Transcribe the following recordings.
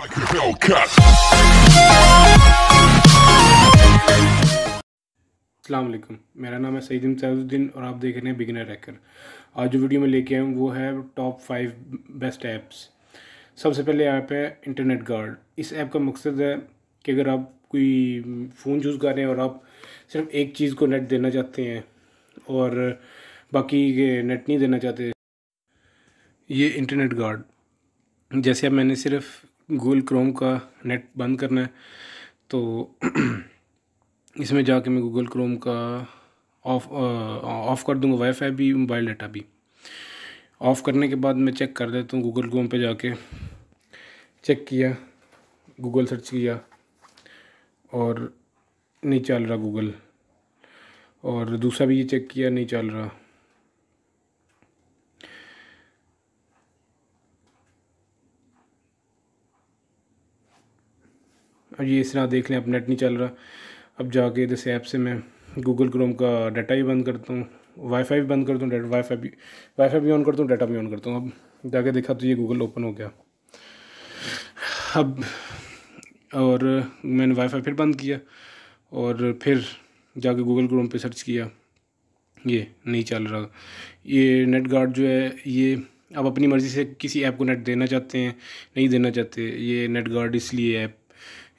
Like a अल्लाम मेरा नाम है सईद सैजुद्दीन और आप देख रहे हैं बिगनर हैकर आज जो वीडियो में लेके आया हूँ वो है टॉप फाइव बेस्ट ऐप्स सबसे पहले ऐप है इंटरनेट गार्ड इस ऐप का मकसद है कि अगर आप कोई फ़ोन यूज़ कर रहे हैं और आप सिर्फ एक चीज़ को नेट देना चाहते हैं और बाकी नेट नहीं देना चाहते ये इंटरनेट गार्ड जैसे अब मैंने सिर्फ गूगल क्रोम का नेट बंद करना है तो इसमें जाके मैं गूगल क्रोम का ऑफ ऑफ़ कर दूंगा वाईफाई भी मोबाइल डाटा भी ऑफ़ करने के बाद मैं चेक कर देता हूँ गूगल क्रोम पे जाके चेक किया गूगल सर्च किया और नहीं चल रहा गूगल और दूसरा भी ये चेक किया नहीं चल रहा ये इस तरह देख लें अब नेट नहीं चल रहा अब जाके जैसे ऐप से मैं गूगल क्रोम का डाटा भी बंद करता हूँ वाईफाई भी बंद करता हूँ वाईफाई भी वाईफाई भी ऑन करता हूँ डाटा भी ऑन करता हूँ अब जाके देखा तो ये गूगल ओपन हो गया अब और मैंने वाईफाई फिर बंद किया और फिर जाके गूगल क्रोम पे सर्च किया ये नहीं चल रहा ये नेट गार्ड जो है ये आप अपनी मर्ज़ी से किसी ऐप को नेट देना चाहते हैं नहीं देना चाहते ये नेट गार्ड इसलिए ऐप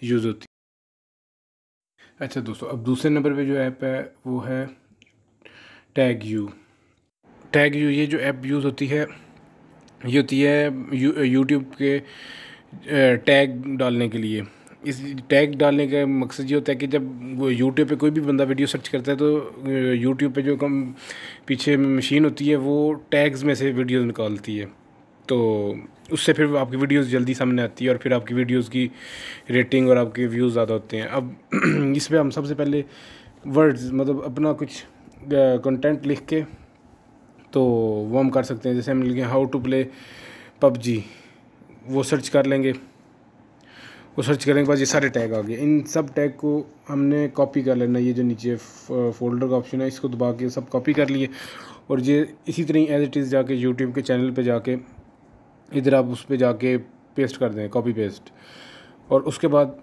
यूज़ होती है अच्छा दोस्तों अब दूसरे नंबर पे जो ऐप है वो है टैग यू टैग यू ये जो ऐप यूज़ होती है ये होती है यूट्यूब के टैग डालने के लिए इस टैग डालने का मकसद ये होता है कि जब वो यूट्यूब पे कोई भी बंदा वीडियो सर्च करता है तो यूट्यूब पे जो कम पीछे मशीन होती है वो टैग्स में से वीडियो निकालती है तो उससे फिर आपकी वीडियोस जल्दी सामने आती है और फिर आपकी वीडियोस की रेटिंग और आपके व्यूज़ ज़्यादा होते हैं अब इस पर हम सबसे पहले वर्ड्स मतलब अपना कुछ कंटेंट लिख के तो वो हम कर सकते हैं जैसे हम लिखें हाउ टू प्ले पबजी वो सर्च कर लेंगे वो सर्च करने के बाद ये सारे टैग आ गए इन सब टैग को हमने कॉपी कर लेना ये जो नीचे फोल्डर का ऑप्शन है इसको दबा के सब कॉपी कर लिए और ये इसी तरह एज इट इज़ जाके यूट्यूब के चैनल पे जाके इधर आप उस पर जाके पेस्ट कर दें कॉपी पेस्ट और उसके बाद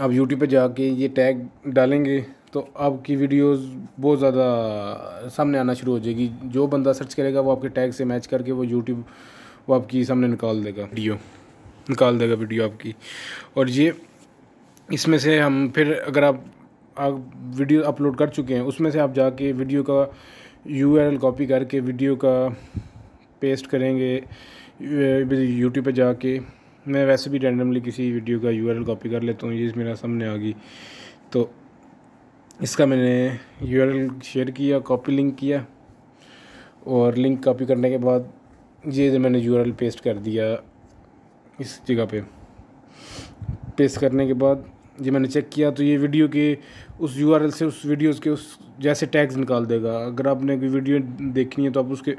आप यूट्यूब पे जाके ये टैग डालेंगे तो आपकी वीडियोस बहुत ज़्यादा सामने आना शुरू हो जाएगी जो बंदा सर्च करेगा वो आपके टैग से मैच करके वो यूट्यूब वो आपकी सामने निकाल देगा वीडियो निकाल देगा वीडियो आपकी और ये इसमें से हम फिर अगर आप आप वीडियो अपलोड कर चुके हैं उसमें से आप जाके वीडियो का यू कॉपी करके वीडियो का पेस्ट करेंगे यूट्यूब पे जाके मैं वैसे भी रैंडमली किसी वीडियो का यूआरएल कॉपी कर लेता हूँ ये मेरा सामने आ गई तो इसका मैंने यूआरएल शेयर किया कॉपी लिंक किया और लिंक कॉपी करने के बाद ये मैंने यूआरएल पेस्ट कर दिया इस जगह पे पेस्ट करने के बाद ये मैंने चेक किया तो ये वीडियो के उस यू से उस वीडियोस के उस जैसे टैग्स निकाल देगा अगर आपने कोई वीडियो देखनी है तो आप उसके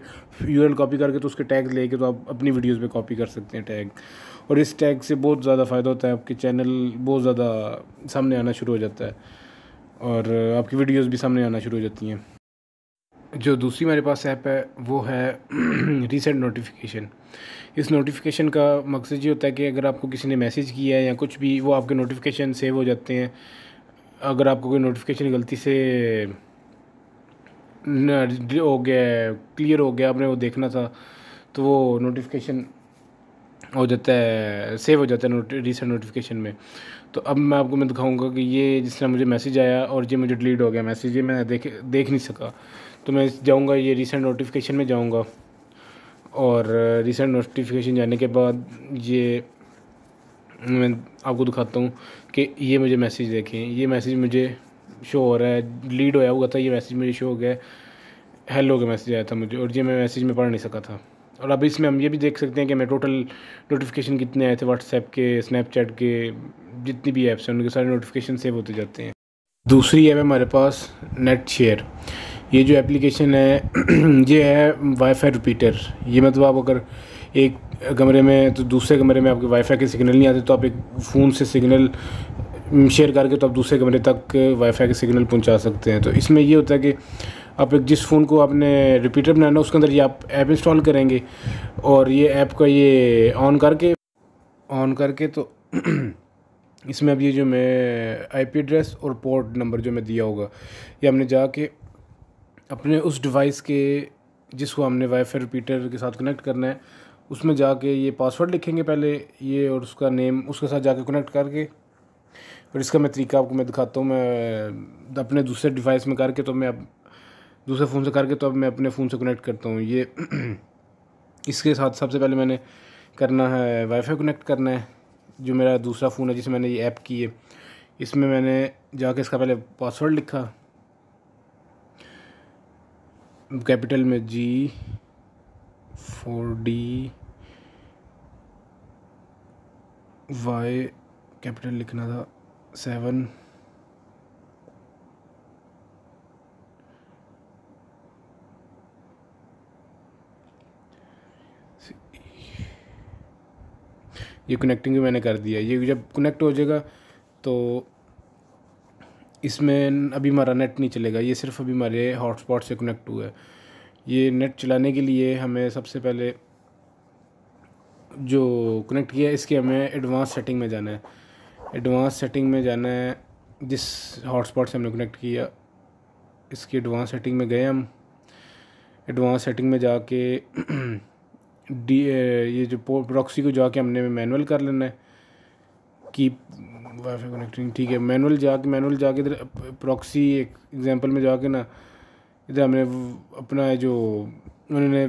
यू कॉपी करके तो उसके टैग लेके तो आप अपनी वीडियोस में कॉपी कर सकते हैं टैग और इस टैग से बहुत ज़्यादा फ़ायदा होता है आपके चैनल बहुत ज़्यादा सामने आना शुरू हो जाता है और आपकी वीडियोज़ भी सामने आना शुरू हो जाती हैं जो दूसरी मेरे पास ऐप है वो है रीसेंट नोटिफिकेशन इस नोटिफिकेशन का मकसद ये होता है कि अगर आपको किसी ने मैसेज किया है या कुछ भी वो आपके नोटिफिकेशन सेव हो जाते हैं अगर आपको कोई नोटिफिकेशन गलती से हो गया क्लियर हो गया आपने वो देखना था तो वो नोटिफिकेशन हो जाता है सेव हो जाता है नोट रिसेंट नोटिफिकेशन में तो अब मैं आपको मैं दिखाऊंगा कि ये जिस तरह मुझे मैसेज आया और ये मुझे डिलीट हो गया मैसेज ये मैं देख देख नहीं सका तो मैं जाऊँगा ये रिसेंट नोटिफिकेशन में जाऊँगा और रिसेंट नोटिफिकेशन जाने के बाद ये मैं आपको दिखाता हूँ कि ये मुझे मैसेज देखें ये मैसेज मुझे शो हो रहा है लीड होया हुआ था ये मैसेज मुझे शो हो गया हेलो का मैसेज आया था मुझे और ये मैं मैसेज में पढ़ नहीं सका था और अब इसमें हम ये भी देख सकते हैं कि मैं टोटल नोटिफिकेशन कितने आए थे व्हाट्सएप के स्नैपचैट के जितनी भी ऐप्स हैं उनके सारे नोटिफिकेशन सेव होते जाते हैं दूसरी ऐप है हमारे पास नेट शेयर ये जो एप्लीकेशन है ये है वाईफाई रिपीटर ये मतलब आप अगर एक कमरे में तो दूसरे कमरे में आपके वाईफाई के सिग्नल नहीं आते तो आप एक फ़ोन से सिग्नल शेयर करके तो आप दूसरे कमरे तक वाईफाई के सिग्नल पहुंचा सकते हैं तो इसमें ये होता है कि आप एक जिस फ़ोन को आपने रिपीटर बनाना उसके अंदर ये आप ऐप इंस्टॉल करेंगे और ये ऐप का ये ऑन करके ऑन करके तो इसमें अब ये जो मैं आईपी एड्रेस और पोर्ट नंबर जो मैं दिया होगा ये हमने जाके अपने उस डिवाइस के जिसको हमने वाईफाई रिपीटर के साथ कनेक्ट करना है उसमें जाके ये पासवर्ड लिखेंगे पहले ये और उसका नेम उसके साथ जाके कनेक्ट करके और इसका मैं तरीका आपको मैं दिखाता हूँ मैं अपने दूसरे डिवाइस में करके तो मैं अब दूसरे फ़ोन से करके तो अब मैं अपने फ़ोन से कनेक्ट करता हूँ ये इसके साथ सबसे पहले मैंने करना है वाईफाई कनेक्ट करना है जो मेरा दूसरा फ़ोन है जिसे मैंने ये ऐप की है इसमें मैंने जाके इसका पहले पासवर्ड लिखा कैपिटल में G four D Y capital लिखना था सेवन ये कनेक्टिंग भी मैंने कर दिया ये जब कनेक्ट हो जाएगा तो इसमें अभी हमारा नेट नहीं चलेगा ये सिर्फ अभी हमारे हॉटस्पॉट से कनेक्ट हुआ है ये नेट चलाने के लिए हमें सबसे पहले जो कनेक्ट किया है इसके हमें एडवांस सेटिंग में जाना है एडवांस सेटिंग में जाना है जिस हॉटस्पॉट से हमने कनेक्ट किया इसकी एडवांस सेटिंग में गए हम एडवांस सेटिंग में जाके डी ये जो प्रॉक्सी को जाके हमने मैनुअल कर लेना है कीप वाईफाई कनेक्टिंग ठीक है मैनुअल जाके मैनुअल जाके इधर प्रॉक्सी एक एग्जांपल में जाके ना इधर हमने अपना जो उन्होंने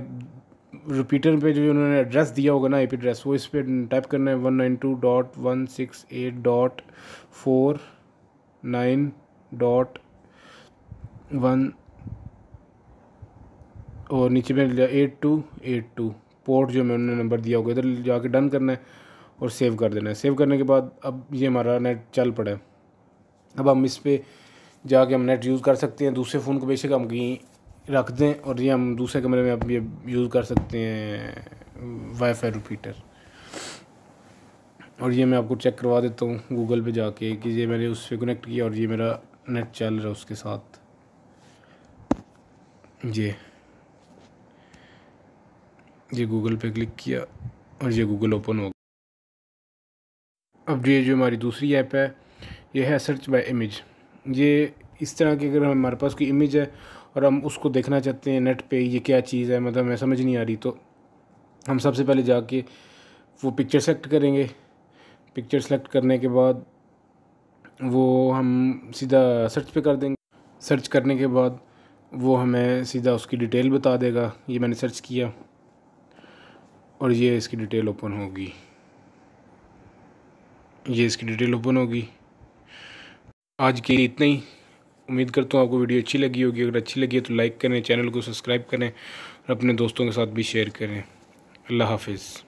रिपीटर पे जो उन्होंने एड्रेस दिया होगा ना आई पी एड्रेस वो इस पर टाइप करना है one nine two dot one six eight dot four nine dot one और नीचे में eight two eight two port जो मैंने नंबर दिया होगा इधर जाके डन करना है और सेव कर देना है सेव करने के बाद अब ये हमारा नेट चल पड़ा है अब हम इस पर जाके हम नेट यूज़ कर सकते हैं दूसरे फ़ोन को बेशक हम कहीं रख दें और ये हम दूसरे कमरे में अब ये यूज़ कर सकते हैं वाईफाई रिपीटर और ये मैं आपको चेक करवा देता हूँ गूगल पे जाके कि ये मैंने उस पर कनेक्ट किया और ये मेरा नेट चल रहा है उसके साथ ये ये गूगल पे क्लिक किया और ये गूगल ओपन हो अब ये जो हमारी दूसरी ऐप है ये है सर्च बाय इमेज ये इस तरह की अगर हमारे पास कोई इमेज है और हम उसको देखना चाहते हैं नेट पे ये क्या चीज़ है मतलब हमें समझ नहीं आ रही तो हम सबसे पहले जाके वो पिक्चर सेलेक्ट करेंगे पिक्चर सेलेक्ट करने के बाद वो हम सीधा सर्च पे कर देंगे सर्च करने के बाद वो हमें सीधा उसकी डिटेल बता देगा ये मैंने सर्च किया और ये इसकी डिटेल ओपन होगी ये इसकी डिटेल ओपन होगी आज के लिए इतना ही उम्मीद करता हूँ आपको वीडियो अच्छी लगी होगी अगर अच्छी लगी है तो लाइक करें चैनल को सब्सक्राइब करें और अपने दोस्तों के साथ भी शेयर करें अल्लाह हाफिज़